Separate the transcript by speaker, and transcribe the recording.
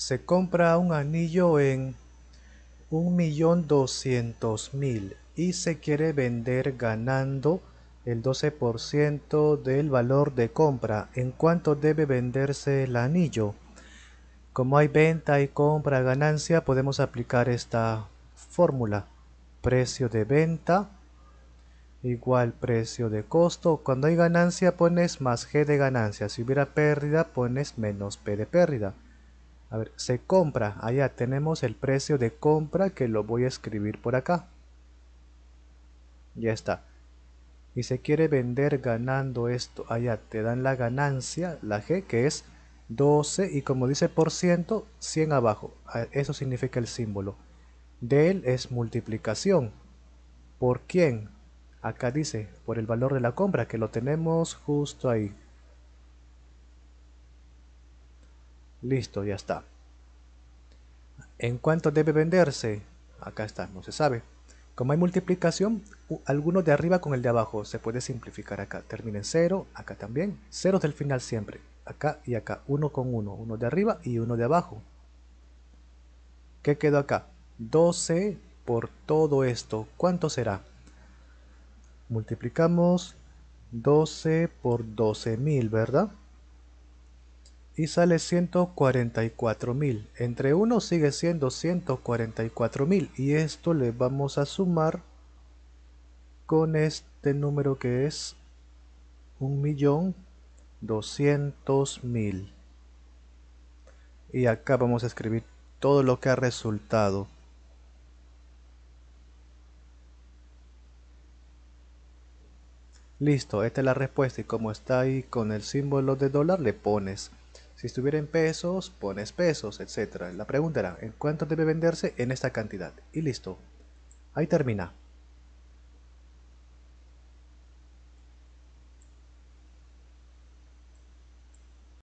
Speaker 1: se compra un anillo en 1.200.000 y se quiere vender ganando el 12% del valor de compra. ¿En cuánto debe venderse el anillo? Como hay venta y compra ganancia, podemos aplicar esta fórmula. Precio de venta igual precio de costo. Cuando hay ganancia pones más G de ganancia. Si hubiera pérdida pones menos P de pérdida. A ver, se compra. Allá tenemos el precio de compra que lo voy a escribir por acá. Ya está. Y se quiere vender ganando esto. Allá te dan la ganancia, la G, que es 12. Y como dice por ciento, 100 abajo. Ah, eso significa el símbolo. del es multiplicación. ¿Por quién? Acá dice, por el valor de la compra, que lo tenemos justo ahí. Listo, ya está. ¿En cuánto debe venderse? Acá está, no se sabe. Como hay multiplicación, alguno de arriba con el de abajo se puede simplificar acá. Termina en 0, acá también. Ceros del final siempre. Acá y acá. Uno con uno. Uno de arriba y uno de abajo. ¿Qué quedó acá? 12 por todo esto. ¿Cuánto será? Multiplicamos 12 por 12.000, ¿verdad? y sale 144.000. Entre uno sigue siendo 144.000 y esto le vamos a sumar con este número que es 1.200.000. Y acá vamos a escribir todo lo que ha resultado. Listo, esta es la respuesta y como está ahí con el símbolo de dólar le pones si estuviera en pesos, pones pesos, etc. La pregunta era, ¿en cuánto debe venderse en esta cantidad? Y listo. Ahí termina.